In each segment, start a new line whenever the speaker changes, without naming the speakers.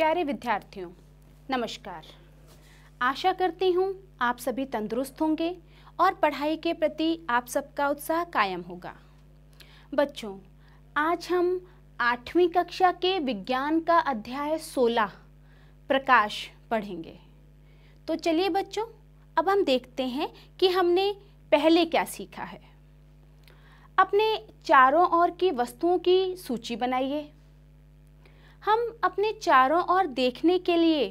प्यारे विद्यार्थियों नमस्कार आशा करती हूँ आप सभी तंदुरुस्त होंगे और पढ़ाई के प्रति आप सबका उत्साह कायम होगा बच्चों आज हम आठवीं कक्षा के विज्ञान का अध्याय 16 प्रकाश पढ़ेंगे तो चलिए बच्चों अब हम देखते हैं कि हमने पहले क्या सीखा है अपने चारों ओर की वस्तुओं की सूची बनाइए हम अपने चारों ओर देखने के लिए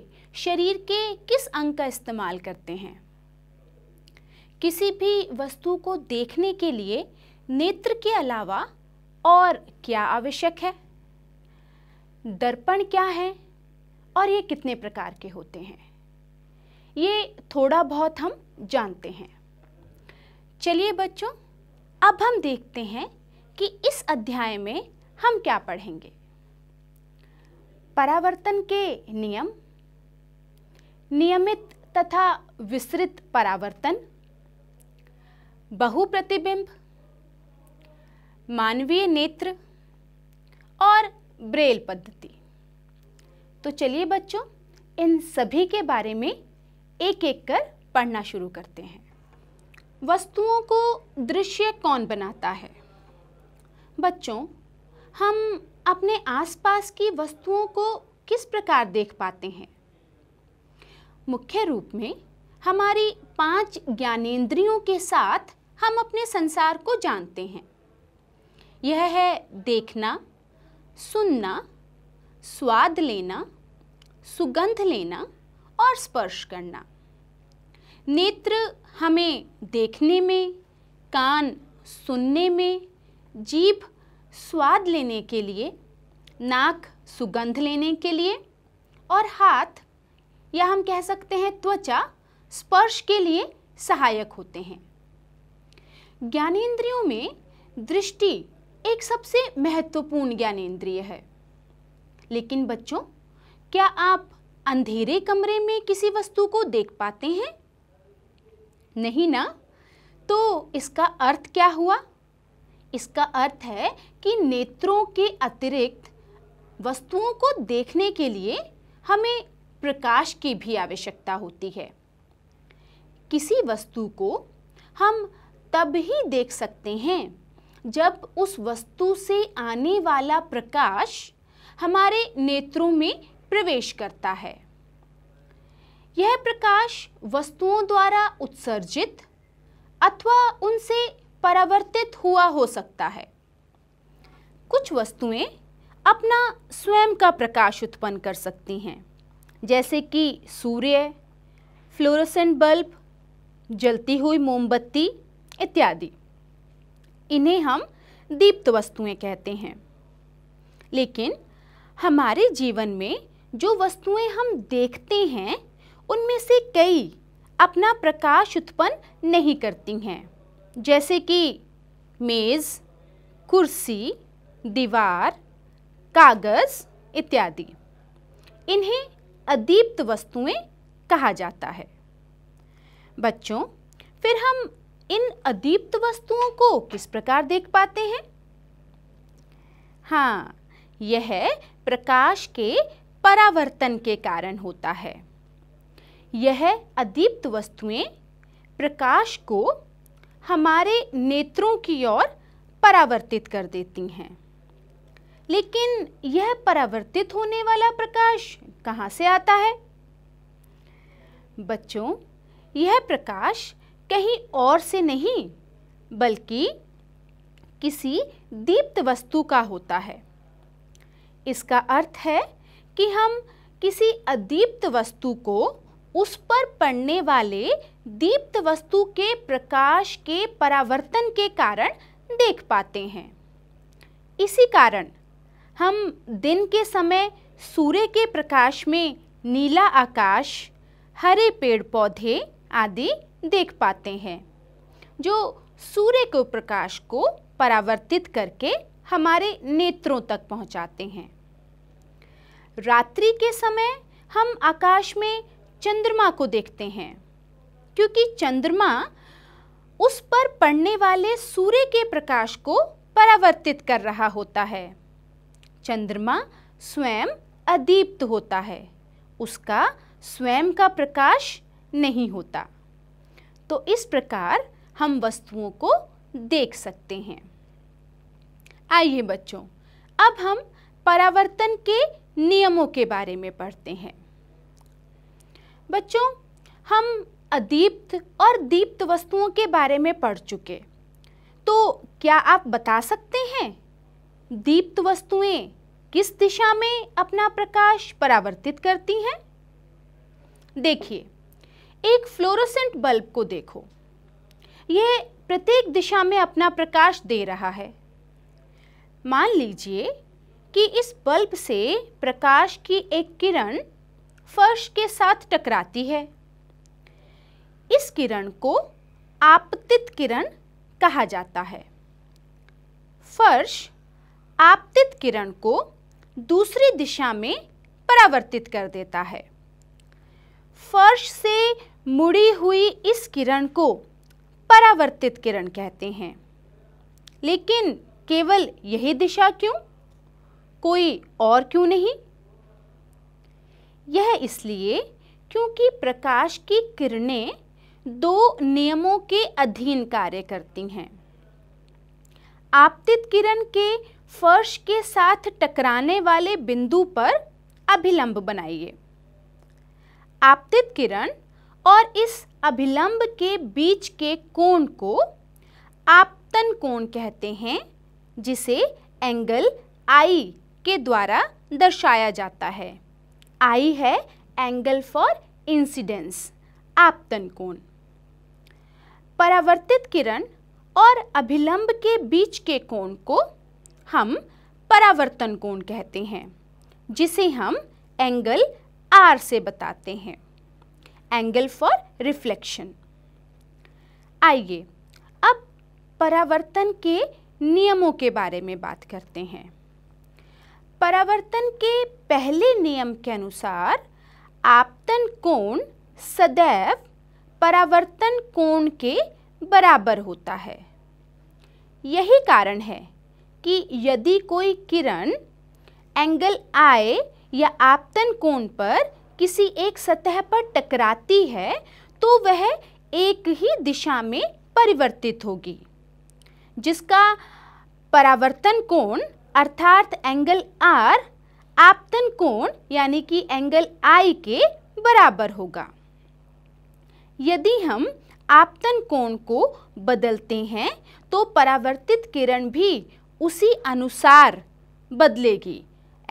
शरीर के किस अंग का इस्तेमाल करते हैं किसी भी वस्तु को देखने के लिए नेत्र के अलावा और क्या आवश्यक है दर्पण क्या है और ये कितने प्रकार के होते हैं ये थोड़ा बहुत हम जानते हैं चलिए बच्चों अब हम देखते हैं कि इस अध्याय में हम क्या पढ़ेंगे परावर्तन के नियम नियमित तथा विस्तृत परावर्तन बहुप्रतिबिंब मानवीय नेत्र और ब्रेल पद्धति तो चलिए बच्चों इन सभी के बारे में एक एक कर पढ़ना शुरू करते हैं वस्तुओं को दृश्य कौन बनाता है बच्चों हम अपने आसपास की वस्तुओं को किस प्रकार देख पाते हैं मुख्य रूप में हमारी पांच ज्ञानेंद्रियों के साथ हम अपने संसार को जानते हैं यह है देखना सुनना स्वाद लेना सुगंध लेना और स्पर्श करना नेत्र हमें देखने में कान सुनने में जीभ स्वाद लेने के लिए नाक सुगंध लेने के लिए और हाथ या हम कह सकते हैं त्वचा स्पर्श के लिए सहायक होते हैं ज्ञानेंद्रियों में दृष्टि एक सबसे महत्वपूर्ण ज्ञानेंद्रिय है लेकिन बच्चों क्या आप अंधेरे कमरे में किसी वस्तु को देख पाते हैं नहीं ना तो इसका अर्थ क्या हुआ इसका अर्थ है कि नेत्रों के अतिरिक्त वस्तुओं को देखने के लिए हमें प्रकाश की भी आवश्यकता होती है किसी वस्तु को हम तब ही देख सकते हैं जब उस वस्तु से आने वाला प्रकाश हमारे नेत्रों में प्रवेश करता है यह प्रकाश वस्तुओं द्वारा उत्सर्जित अथवा उनसे परावर्तित हुआ हो सकता है कुछ वस्तुएं अपना स्वयं का प्रकाश उत्पन्न कर सकती हैं जैसे कि सूर्य फ्लोरोसेंट बल्ब जलती हुई मोमबत्ती इत्यादि इन्हें हम दीप्त वस्तुएं कहते हैं लेकिन हमारे जीवन में जो वस्तुएं हम देखते हैं उनमें से कई अपना प्रकाश उत्पन्न नहीं करती हैं जैसे कि मेज़ कुर्सी दीवार कागज़ इत्यादि इन्हें अदीप्त वस्तुएं कहा जाता है बच्चों फिर हम इन अदीप्त वस्तुओं को किस प्रकार देख पाते हैं हाँ यह प्रकाश के परावर्तन के कारण होता है यह अदीप्त वस्तुएं प्रकाश को हमारे नेत्रों की ओर परावर्तित कर देती हैं लेकिन यह परावर्तित होने वाला प्रकाश कहाँ से आता है बच्चों यह प्रकाश कहीं और से नहीं बल्कि किसी दीप्त वस्तु का होता है इसका अर्थ है कि हम किसी अदीप्त वस्तु को उस पर पड़ने वाले दीप्त वस्तु के प्रकाश के परावर्तन के कारण देख पाते हैं इसी कारण हम दिन के समय सूर्य के प्रकाश में नीला आकाश हरे पेड़ पौधे आदि देख पाते हैं जो सूर्य के प्रकाश को परावर्तित करके हमारे नेत्रों तक पहुंचाते हैं रात्रि के समय हम आकाश में चंद्रमा को देखते हैं क्योंकि चंद्रमा उस पर पड़ने वाले सूर्य के प्रकाश को परावर्तित कर रहा होता है चंद्रमा स्वयं अदीप्त होता है उसका स्वयं का प्रकाश नहीं होता तो इस प्रकार हम वस्तुओं को देख सकते हैं आइए बच्चों अब हम परावर्तन के नियमों के बारे में पढ़ते हैं बच्चों हम अदीप्त और दीप्त वस्तुओं के बारे में पढ़ चुके तो क्या आप बता सकते हैं दीप्त वस्तुएं किस दिशा में अपना प्रकाश परावर्तित करती हैं देखिए एक फ्लोरोसेंट बल्ब को देखो यह प्रत्येक दिशा में अपना प्रकाश दे रहा है मान लीजिए कि इस बल्ब से प्रकाश की एक किरण फर्श के साथ टकराती है इस किरण को आपतित किरण कहा जाता है फर्श आपतित किरण को दूसरी दिशा में परावर्तित कर देता है फर्श से मुड़ी हुई इस किरण को परावर्तित किरण कहते हैं लेकिन केवल यही दिशा क्यों कोई और क्यों नहीं यह इसलिए क्योंकि प्रकाश की किरणें दो नियमों के अधीन कार्य करती हैं आपतित किरण के फर्श के साथ टकराने वाले बिंदु पर अभिलंब बनाइए आपतित किरण और इस अभिलंब के बीच के कोण को आपतन कोण कहते हैं जिसे एंगल आई के द्वारा दर्शाया जाता है आई है एंगल फॉर इंसिडेंस आपतन कोण परावर्तित किरण और अभिलंब के बीच के कोण को हम परावर्तन कोण कहते हैं जिसे हम एंगल आर से बताते हैं एंगल फॉर रिफ्लेक्शन आइए अब परावर्तन के नियमों के बारे में बात करते हैं परावर्तन के पहले नियम के अनुसार आपतन कोण सदैव परावर्तन कोण के बराबर होता है यही कारण है कि यदि कोई किरण एंगल आए या आपतन कोण पर किसी एक सतह पर टकराती है तो वह एक ही दिशा में परिवर्तित होगी जिसका परावर्तन कोण अर्थात एंगल आर आपतन कोण यानी कि एंगल आई के बराबर होगा यदि हम आपतन कोण को बदलते हैं तो परावर्तित किरण भी उसी अनुसार बदलेगी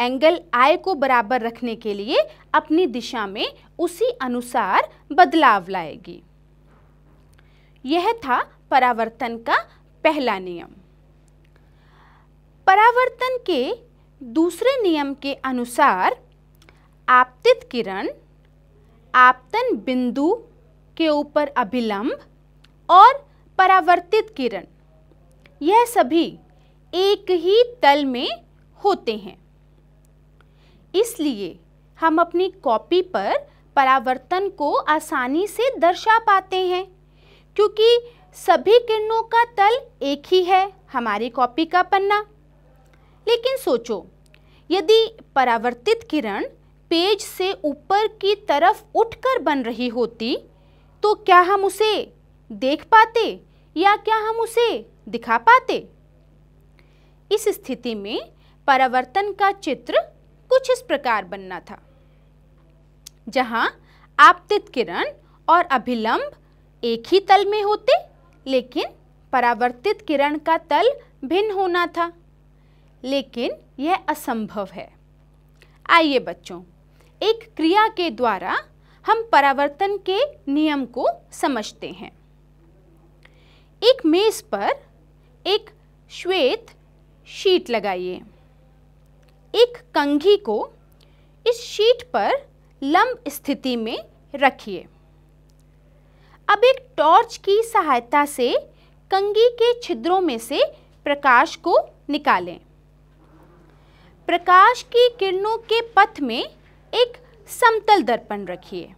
एंगल आई को बराबर रखने के लिए अपनी दिशा में उसी अनुसार बदलाव लाएगी यह था परावर्तन का पहला नियम परावर्तन के दूसरे नियम के अनुसार आपतित किरण आपतन बिंदु के ऊपर अभिलंब और परावर्तित किरण यह सभी एक ही तल में होते हैं इसलिए हम अपनी कॉपी पर परावर्तन को आसानी से दर्शा पाते हैं क्योंकि सभी किरणों का तल एक ही है हमारी कॉपी का पन्ना लेकिन सोचो यदि परावर्तित किरण पेज से ऊपर की तरफ उठकर बन रही होती तो क्या हम उसे देख पाते या क्या हम उसे दिखा पाते इस स्थिति में परावर्तन का चित्र कुछ इस प्रकार बनना था जहाँ आपतित किरण और अभिलंब एक ही तल में होते लेकिन परावर्तित किरण का तल भिन्न होना था लेकिन यह असंभव है आइए बच्चों एक क्रिया के द्वारा हम परावर्तन के नियम को समझते हैं एक मेज़ पर एक श्वेत शीट लगाइए एक कंघी को इस शीट पर लंब स्थिति में रखिए अब एक टॉर्च की सहायता से कंघी के छिद्रों में से प्रकाश को निकालें प्रकाश की किरणों के पथ में एक समतल दर्पण रखिए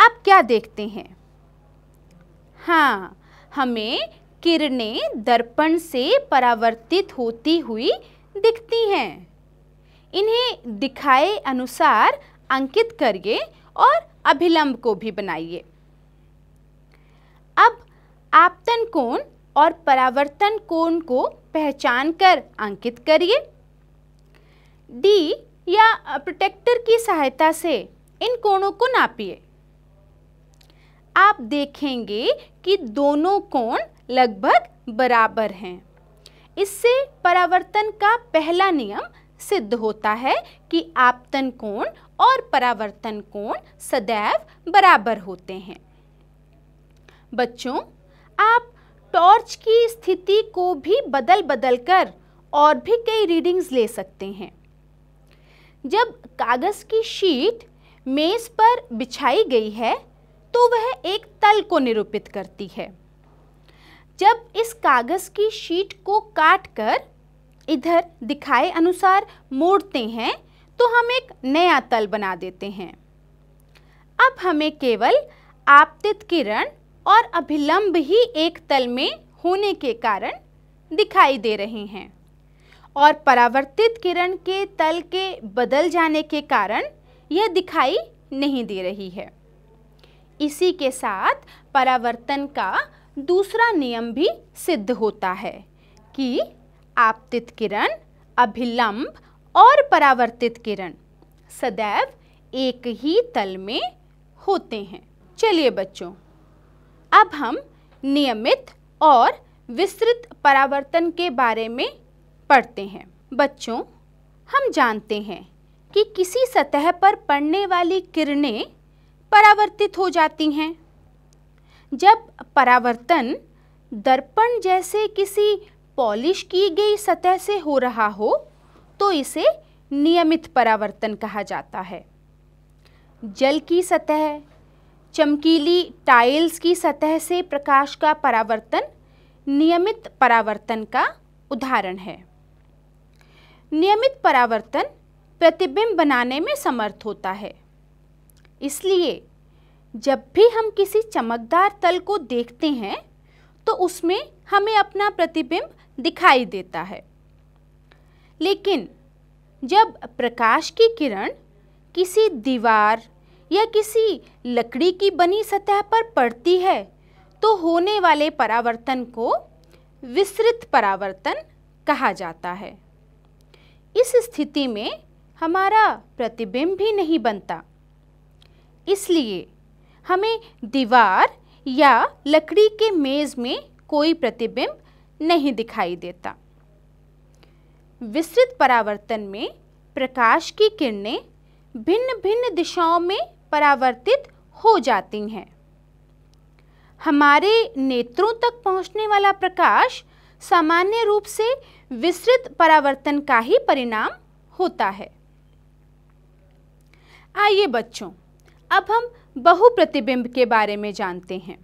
आप क्या देखते हैं हाँ हमें किरणें दर्पण से परावर्तित होती हुई दिखती हैं इन्हें दिखाए अनुसार अंकित करिए और अभिलंब को भी बनाइए अब आपतन कोण और परावर्तन कोण को पहचान कर अंकित करिए डी या प्रोटेक्टर की सहायता से इन कोणों को नापिए आप देखेंगे कि दोनों कोण लगभग बराबर हैं इससे परावर्तन का पहला नियम सिद्ध होता है कि आपतन कोण और परावर्तन कोण सदैव बराबर होते हैं बच्चों आप टॉर्च की स्थिति को भी बदल बदल कर और भी कई रीडिंग्स ले सकते हैं जब कागज़ की शीट मेज़ पर बिछाई गई है तो वह एक तल को निरूपित करती है जब इस कागज़ की शीट को काट कर इधर दिखाए अनुसार मोड़ते हैं तो हम एक नया तल बना देते हैं अब हमें केवल आपतित किरण और अभिलंब ही एक तल में होने के कारण दिखाई दे रहे हैं और परावर्तित किरण के तल के बदल जाने के कारण यह दिखाई नहीं दे रही है इसी के साथ परावर्तन का दूसरा नियम भी सिद्ध होता है कि आपतित किरण अभिलंब और परावर्तित किरण सदैव एक ही तल में होते हैं चलिए बच्चों अब हम नियमित और विस्तृत परावर्तन के बारे में पढ़ते हैं बच्चों हम जानते हैं कि किसी सतह पर पड़ने वाली किरणें परावर्तित हो जाती हैं जब परावर्तन दर्पण जैसे किसी पॉलिश की गई सतह से हो रहा हो तो इसे नियमित परावर्तन कहा जाता है जल की सतह चमकीली टाइल्स की सतह से प्रकाश का परावर्तन नियमित परावर्तन का उदाहरण है नियमित परावर्तन प्रतिबिंब बनाने में समर्थ होता है इसलिए जब भी हम किसी चमकदार तल को देखते हैं तो उसमें हमें अपना प्रतिबिंब दिखाई देता है लेकिन जब प्रकाश की किरण किसी दीवार या किसी लकड़ी की बनी सतह पर पड़ती है तो होने वाले परावर्तन को विस्तृत परावर्तन कहा जाता है इस स्थिति में हमारा प्रतिबिंब भी नहीं बनता इसलिए हमें दीवार या लकड़ी के मेज़ में कोई प्रतिबिंब नहीं दिखाई देता विस्तृत परावर्तन में प्रकाश की किरणें भिन्न भिन्न दिशाओं में परावर्तित हो जाती हैं हमारे नेत्रों तक पहुंचने वाला प्रकाश सामान्य रूप से विस्तृत परावर्तन का ही परिणाम होता है आइए बच्चों अब हम बहुप्रतिबिंब के बारे में जानते हैं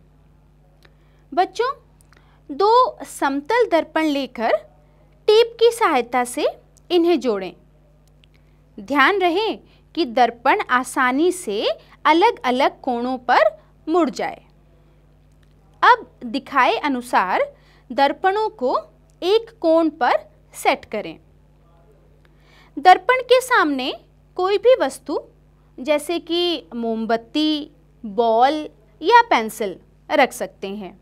बच्चों दो समतल दर्पण लेकर टेप की सहायता से इन्हें जोड़ें ध्यान रहे कि दर्पण आसानी से अलग अलग कोणों पर मुड़ जाए अब दिखाए अनुसार दर्पणों को एक कोण पर सेट करें दर्पण के सामने कोई भी वस्तु जैसे कि मोमबत्ती बॉल या पेंसिल रख सकते हैं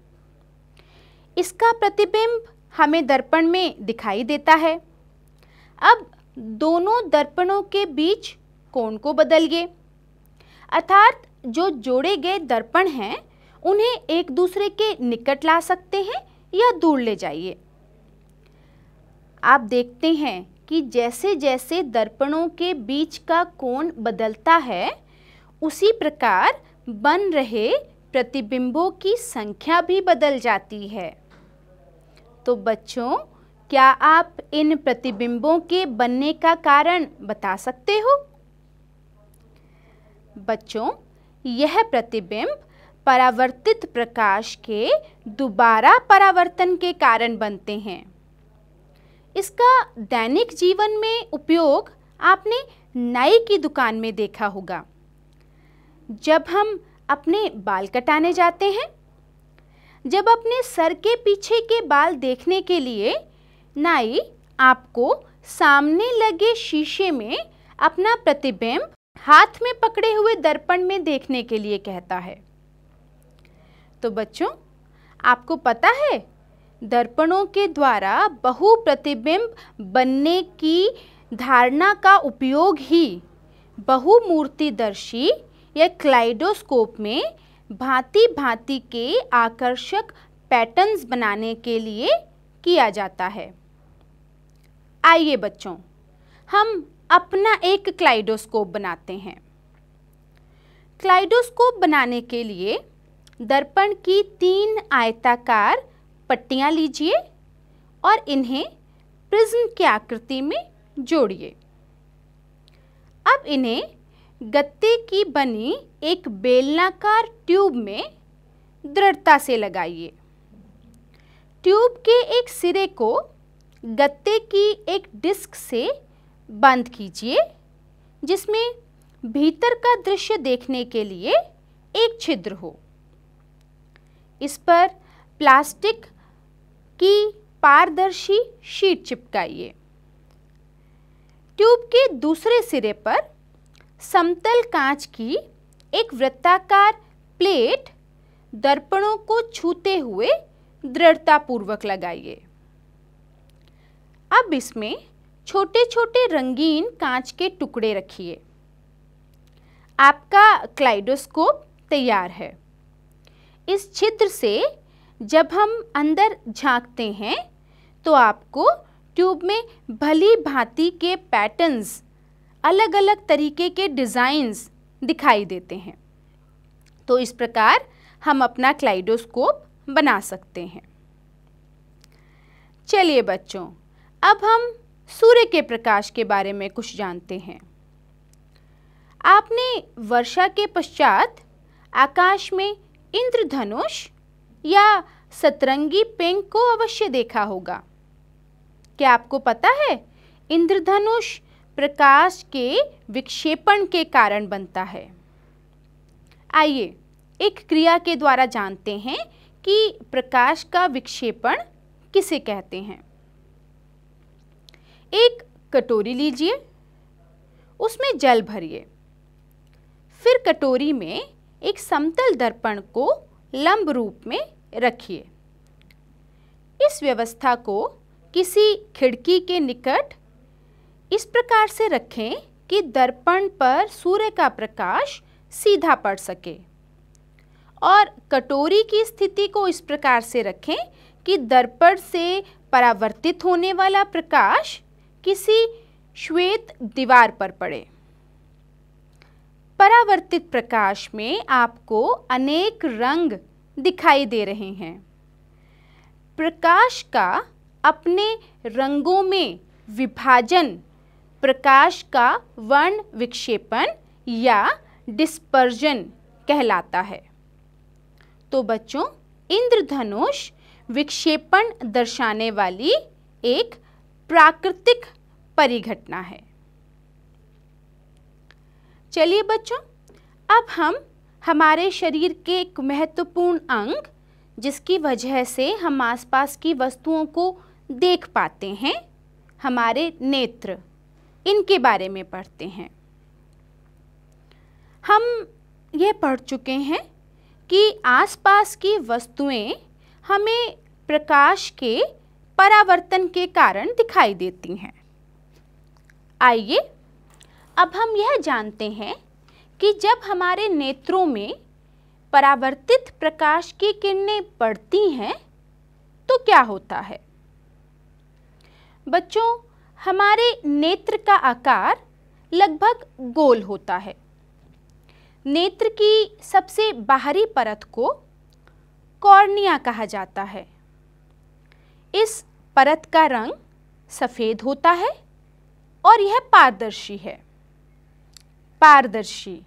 इसका प्रतिबिंब हमें दर्पण में दिखाई देता है अब दोनों दर्पणों के बीच कोण को बदलिए अर्थात जो जोड़े गए दर्पण हैं उन्हें एक दूसरे के निकट ला सकते हैं या दूर ले जाइए आप देखते हैं कि जैसे जैसे दर्पणों के बीच का कोण बदलता है उसी प्रकार बन रहे प्रतिबिंबों की संख्या भी बदल जाती है तो बच्चों क्या आप इन प्रतिबिंबों के बनने का कारण बता सकते हो बच्चों यह प्रतिबिंब परावर्तित प्रकाश के दोबारा परावर्तन के कारण बनते हैं इसका दैनिक जीवन में उपयोग आपने नाई की दुकान में देखा होगा जब हम अपने बाल कटाने जाते हैं जब अपने सर के पीछे के बाल देखने के लिए नाई आपको सामने लगे शीशे में अपना प्रतिबिंब हाथ में पकड़े हुए दर्पण में देखने के लिए कहता है तो बच्चों आपको पता है दर्पणों के द्वारा बहु प्रतिबिंब बनने की धारणा का उपयोग ही बहुमूर्तिदर्शी या क्लाइडोस्कोप में भांति भांति के आकर्षक पैटर्न्स बनाने के लिए किया जाता है आइए बच्चों हम अपना एक क्लाइडोस्कोप बनाते हैं क्लाइडोस्कोप बनाने के लिए दर्पण की तीन आयताकार पट्टियाँ लीजिए और इन्हें प्रिज्म की आकृति में जोड़िए अब इन्हें गत्ते की बनी एक बेलनाकार ट्यूब में दृढ़ता से लगाइए ट्यूब के एक सिरे को गत्ते की एक डिस्क से बंद कीजिए जिसमें भीतर का दृश्य देखने के लिए एक छिद्र हो इस पर प्लास्टिक की पारदर्शी शीट चिपकाइए ट्यूब के दूसरे सिरे पर समतल कांच की एक वृत्ताकार प्लेट दर्पणों को छूते हुए दृढ़तापूर्वक लगाइए अब इसमें छोटे छोटे रंगीन कांच के टुकड़े रखिए आपका क्लाइडोस्कोप तैयार है इस छिद्र से जब हम अंदर झांकते हैं तो आपको ट्यूब में भली भांति के पैटर्न्स अलग अलग तरीके के डिज़ाइंस दिखाई देते हैं तो इस प्रकार हम अपना क्लाइडोस्कोप बना सकते हैं चलिए बच्चों अब हम सूर्य के प्रकाश के बारे में कुछ जानते हैं आपने वर्षा के पश्चात आकाश में इंद्रधनुष या सतरंगी पिंक को अवश्य देखा होगा क्या आपको पता है इंद्रधनुष प्रकाश के विक्षेपण के कारण बनता है आइए एक क्रिया के द्वारा जानते हैं कि प्रकाश का विक्षेपण किसे कहते हैं एक कटोरी लीजिए उसमें जल भरिए फिर कटोरी में एक समतल दर्पण को लंब रूप में रखिए इस व्यवस्था को किसी खिड़की के निकट इस प्रकार से रखें कि दर्पण पर सूर्य का प्रकाश सीधा पड़ सके और कटोरी की स्थिति को इस प्रकार से रखें कि दर्पण से परावर्तित होने वाला प्रकाश किसी श्वेत दीवार पर पड़े परावर्तित प्रकाश में आपको अनेक रंग दिखाई दे रहे हैं प्रकाश का अपने रंगों में विभाजन प्रकाश का वर्ण विक्षेपण या डिस्पर्जन कहलाता है तो बच्चों इंद्रधनुष विक्षेपण दर्शाने वाली एक प्राकृतिक परिघटना है चलिए बच्चों अब हम हमारे शरीर के एक महत्वपूर्ण अंग जिसकी वजह से हम आसपास की वस्तुओं को देख पाते हैं हमारे नेत्र इनके बारे में पढ़ते हैं हम ये पढ़ चुके हैं कि आसपास की वस्तुएं हमें प्रकाश के परावर्तन के कारण दिखाई देती हैं आइए अब हम यह जानते हैं कि जब हमारे नेत्रों में परावर्तित प्रकाश की किरणें पड़ती हैं तो क्या होता है बच्चों हमारे नेत्र का आकार लगभग गोल होता है नेत्र की सबसे बाहरी परत को कॉर्निया कहा जाता है इस परत का रंग सफ़ेद होता है और यह पारदर्शी है पारदर्शी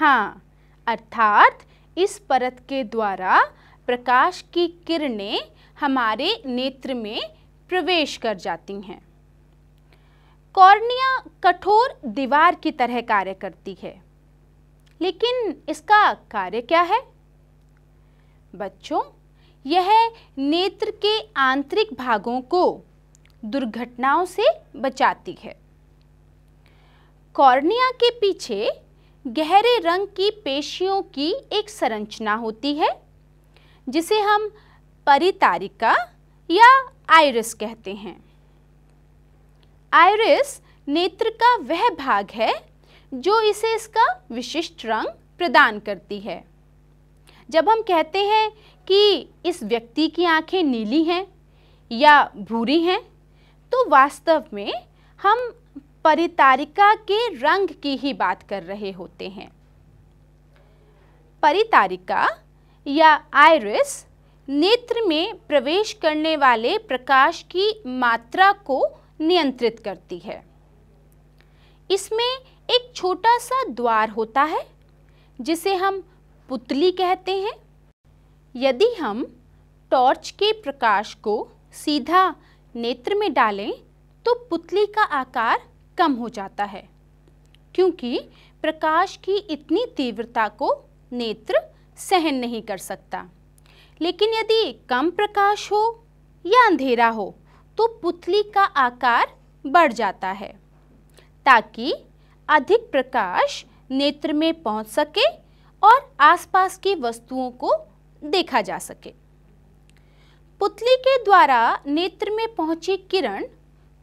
हाँ अर्थात इस परत के द्वारा प्रकाश की किरणें हमारे नेत्र में प्रवेश कर जाती हैं कॉर्निया कठोर दीवार की तरह कार्य करती है लेकिन इसका कार्य क्या है बच्चों यह नेत्र के आंतरिक भागों को दुर्घटनाओं से बचाती है कॉर्निया के पीछे गहरे रंग की पेशियों की एक संरचना होती है जिसे हम परितारिका या आयरिस कहते हैं आयरिस नेत्र का वह भाग है जो इसे इसका विशिष्ट रंग प्रदान करती है जब हम कहते हैं कि इस व्यक्ति की आंखें नीली हैं या भूरी हैं तो वास्तव में हम परितारिका के रंग की ही बात कर रहे होते हैं परितारिका या आयरिस नेत्र में प्रवेश करने वाले प्रकाश की मात्रा को नियंत्रित करती है इसमें एक छोटा सा द्वार होता है जिसे हम पुतली कहते हैं यदि हम टॉर्च के प्रकाश को सीधा नेत्र में डालें तो पुतली का आकार कम हो जाता है क्योंकि प्रकाश की इतनी तीव्रता को नेत्र सहन नहीं कर सकता लेकिन यदि कम प्रकाश हो या अंधेरा हो तो पुतली का आकार बढ़ जाता है ताकि अधिक प्रकाश नेत्र में पहुंच सके और आसपास की वस्तुओं को देखा जा सके पुतली के द्वारा नेत्र में पहुंची किरण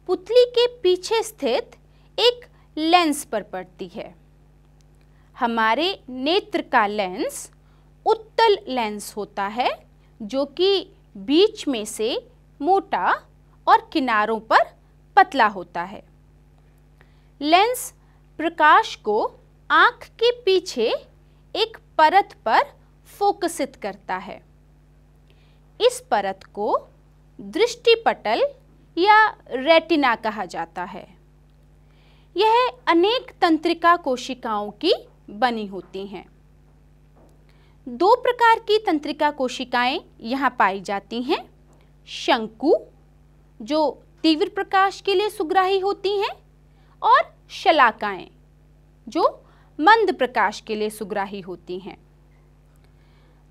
पुतली के पीछे स्थित एक लेंस पर पड़ती है हमारे नेत्र का लेंस उत्तल लेंस होता है जो कि बीच में से मोटा और किनारों पर पतला होता है लेंस प्रकाश को आँख के पीछे एक परत पर फोकसित करता है इस परत को दृष्टिपटल या रेटिना कहा जाता है यह अनेक तंत्रिका कोशिकाओं की बनी होती हैं दो प्रकार की तंत्रिका कोशिकाएं यहाँ पाई जाती हैं शंकु जो तीव्र प्रकाश के लिए सुग्राही होती हैं और शलाकाएं जो मंद प्रकाश के लिए सुग्राही होती हैं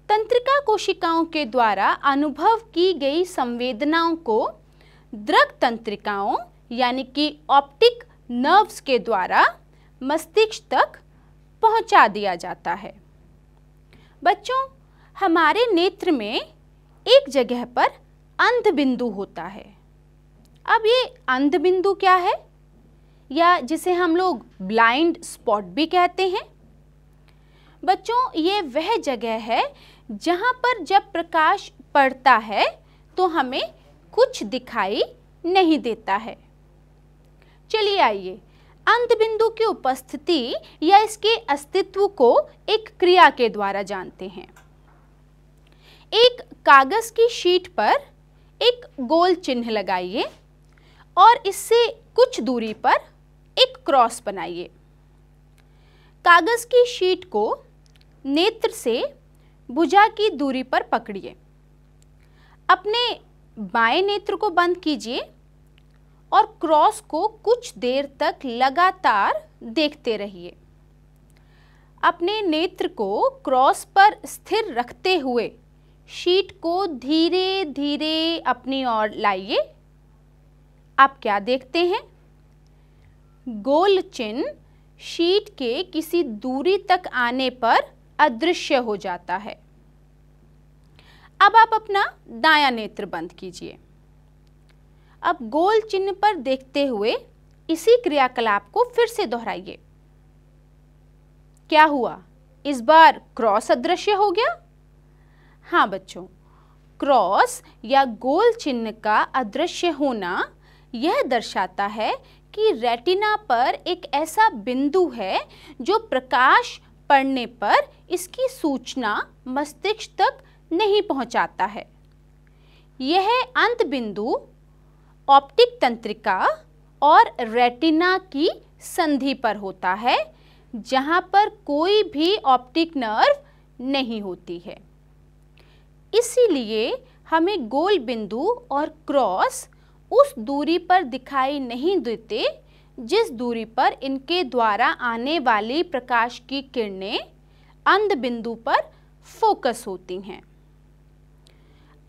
तंत्रिका कोशिकाओं के द्वारा अनुभव की गई संवेदनाओं को दृग तंत्रिकाओं यानी कि ऑप्टिक नर्व्स के द्वारा मस्तिष्क तक पहुंचा दिया जाता है बच्चों हमारे नेत्र में एक जगह पर अंध बिंदु होता है अब ये अंध बिंदु क्या है या जिसे हम लोग ब्लाइंड स्पॉट भी कहते हैं बच्चों ये वह जगह है जहाँ पर जब प्रकाश पड़ता है तो हमें कुछ दिखाई नहीं देता है चलिए आइए अंत बिंदु की उपस्थिति या इसके अस्तित्व को एक क्रिया के द्वारा जानते हैं एक कागज की शीट पर एक गोल चिन्ह लगाइए और इससे कुछ दूरी पर एक क्रॉस बनाइए कागज की शीट को नेत्र से भुजा की दूरी पर पकड़िए अपने बाएं नेत्र को बंद कीजिए और क्रॉस को कुछ देर तक लगातार देखते रहिए अपने नेत्र को क्रॉस पर स्थिर रखते हुए शीट को धीरे धीरे अपनी ओर लाइए आप क्या देखते हैं गोल चिन्ह शीट के किसी दूरी तक आने पर अदृश्य हो जाता है अब आप अपना दाया नेत्र बंद कीजिए अब गोल चिन्ह पर देखते हुए इसी क्रियाकलाप को फिर से दोहराइए क्या हुआ इस बार क्रॉस अदृश्य हो गया हाँ बच्चों क्रॉस या गोल चिन्ह का अदृश्य होना यह दर्शाता है कि रेटिना पर एक ऐसा बिंदु है जो प्रकाश पड़ने पर इसकी सूचना मस्तिष्क तक नहीं पहुंचाता है यह अंत बिंदु ऑप्टिक तंत्रिका और रेटिना की संधि पर होता है जहाँ पर कोई भी ऑप्टिक नर्व नहीं होती है इसीलिए हमें गोल बिंदु और क्रॉस उस दूरी पर दिखाई नहीं देते जिस दूरी पर इनके द्वारा आने वाली प्रकाश की किरणें अंध बिंदु पर फोकस होती हैं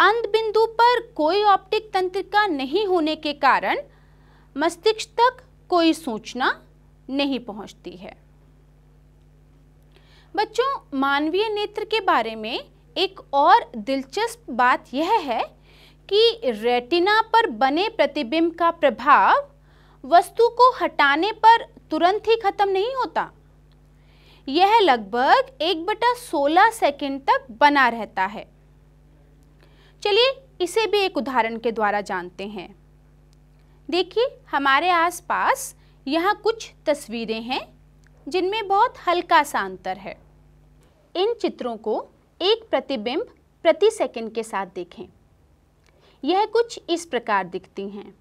अंत बिंदु पर कोई ऑप्टिक तंत्रिका नहीं होने के कारण मस्तिष्क तक कोई सूचना नहीं पहुंचती है बच्चों मानवीय नेत्र के बारे में एक और दिलचस्प बात यह है कि रेटिना पर बने प्रतिबिंब का प्रभाव वस्तु को हटाने पर तुरंत ही खत्म नहीं होता यह लगभग एक बटा सोलह सेकेंड तक बना रहता है चलिए इसे भी एक उदाहरण के द्वारा जानते हैं देखिए हमारे आसपास यहाँ कुछ तस्वीरें हैं जिनमें बहुत हल्का सा अंतर है इन चित्रों को एक प्रतिबिंब प्रति सेकंड के साथ देखें यह कुछ इस प्रकार दिखती हैं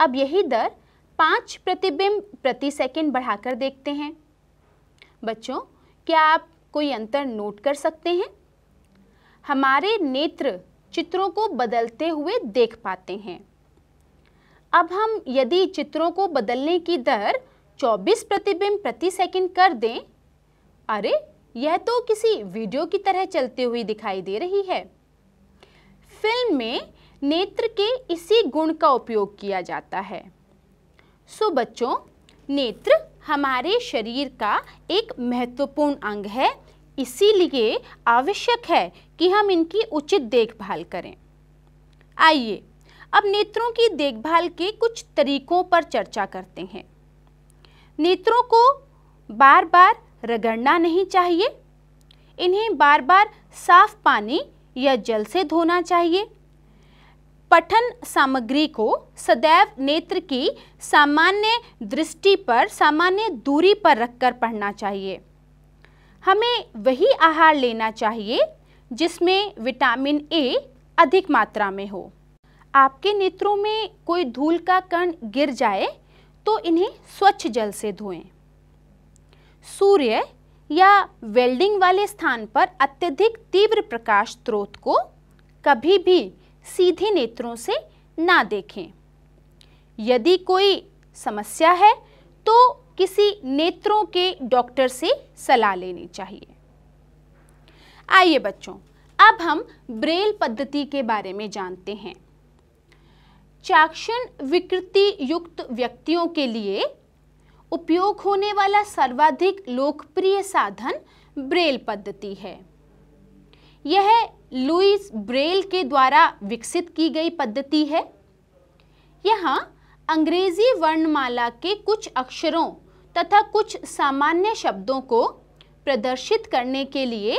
अब यही दर पाँच प्रतिबिंब प्रति सेकंड बढ़ाकर देखते हैं बच्चों क्या आप कोई अंतर नोट कर सकते हैं हमारे नेत्र चित्रों को बदलते हुए देख पाते हैं अब हम यदि चित्रों को बदलने की दर 24 प्रतिबिंब प्रति सेकंड कर दें अरे यह तो किसी वीडियो की तरह चलते हुई दिखाई दे रही है फिल्म में नेत्र के इसी गुण का उपयोग किया जाता है सो बच्चों नेत्र हमारे शरीर का एक महत्वपूर्ण अंग है इसीलिए आवश्यक है कि हम इनकी उचित देखभाल करें आइए अब नेत्रों की देखभाल के कुछ तरीकों पर चर्चा करते हैं नेत्रों को बार बार रगड़ना नहीं चाहिए इन्हें बार बार साफ पानी या जल से धोना चाहिए पठन सामग्री को सदैव नेत्र की सामान्य दृष्टि पर सामान्य दूरी पर रखकर पढ़ना चाहिए हमें वही आहार लेना चाहिए जिसमें विटामिन ए अधिक मात्रा में हो आपके नेत्रों में कोई धूल का कण गिर जाए तो इन्हें स्वच्छ जल से धोएं सूर्य या वेल्डिंग वाले स्थान पर अत्यधिक तीव्र प्रकाश स्रोत को कभी भी सीधे नेत्रों से ना देखें यदि कोई समस्या है तो किसी नेत्रों के डॉक्टर से सलाह लेनी चाहिए आइए बच्चों अब हम ब्रेल पद्धति के बारे में जानते हैं चाक्षण विकृति युक्त व्यक्तियों के लिए उपयोग होने वाला सर्वाधिक लोकप्रिय साधन ब्रेल पद्धति है यह लुईस ब्रेल के द्वारा विकसित की गई पद्धति है यहाँ अंग्रेजी वर्णमाला के कुछ अक्षरों तथा कुछ सामान्य शब्दों को प्रदर्शित करने के लिए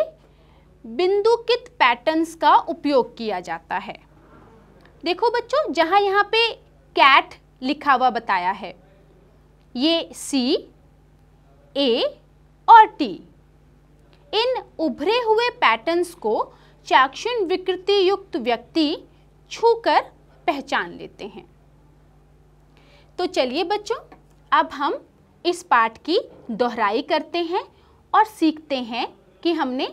बिंदुकित पैटर्न्स का उपयोग किया जाता है देखो बच्चों जहाँ यहाँ पे कैट लिखा हुआ बताया है ये सी ए और टी इन उभरे हुए पैटर्न्स को चाक्षुण विकृति युक्त व्यक्ति छूकर पहचान लेते हैं तो चलिए बच्चों अब हम इस पाठ की दोहराई करते हैं और सीखते हैं कि हमने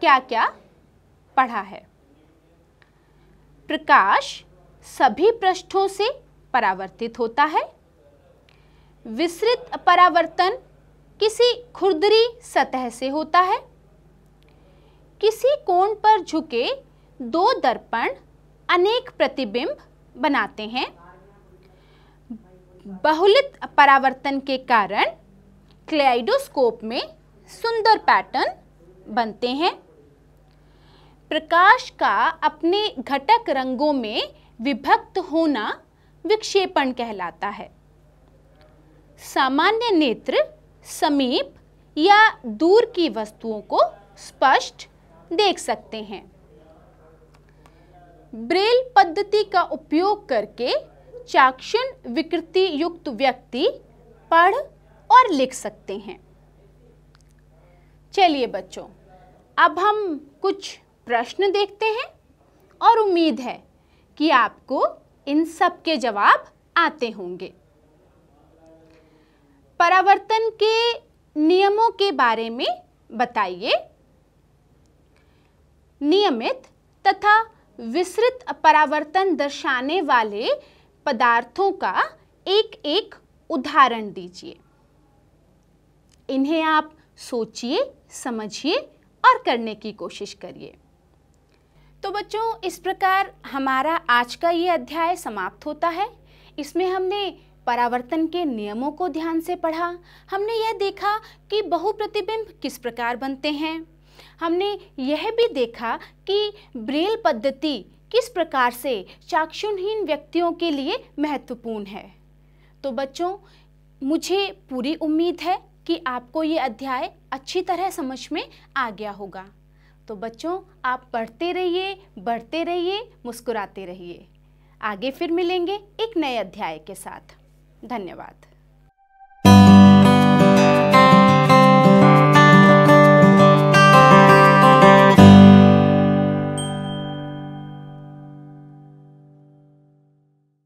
क्या क्या पढ़ा है प्रकाश सभी पृष्ठों से परावर्तित होता है विस्तृत परावर्तन किसी खुरदरी सतह से होता है किसी कोण पर झुके दो दर्पण अनेक प्रतिबिंब बनाते हैं बहुलित परावर्तन के कारण क्लेडोस्कोप में सुंदर पैटर्न बनते हैं प्रकाश का अपने घटक रंगों में विभक्त होना विक्षेपण कहलाता है सामान्य नेत्र समीप या दूर की वस्तुओं को स्पष्ट देख सकते हैं ब्रेल पद्धति का उपयोग करके चाक्षुण विकृति युक्त व्यक्ति पढ़ और लिख सकते हैं चलिए बच्चों अब हम कुछ प्रश्न देखते हैं और उम्मीद है कि आपको इन सब के जवाब आते होंगे परावर्तन के नियमों के बारे में बताइए नियमित तथा विस्तृत परावर्तन दर्शाने वाले पदार्थों का एक एक उदाहरण दीजिए इन्हें आप सोचिए समझिए और करने की कोशिश करिए तो बच्चों इस प्रकार हमारा आज का ये अध्याय समाप्त होता है इसमें हमने परावर्तन के नियमों को ध्यान से पढ़ा हमने यह देखा कि बहुप्रतिबिंब किस प्रकार बनते हैं हमने यह भी देखा कि ब्रेल पद्धति किस प्रकार से चाक्षुणहीन व्यक्तियों के लिए महत्वपूर्ण है तो बच्चों मुझे पूरी उम्मीद है कि आपको ये अध्याय अच्छी तरह समझ में आ गया होगा तो बच्चों आप पढ़ते रहिए बढ़ते रहिए मुस्कुराते रहिए आगे फिर मिलेंगे एक नए अध्याय के साथ धन्यवाद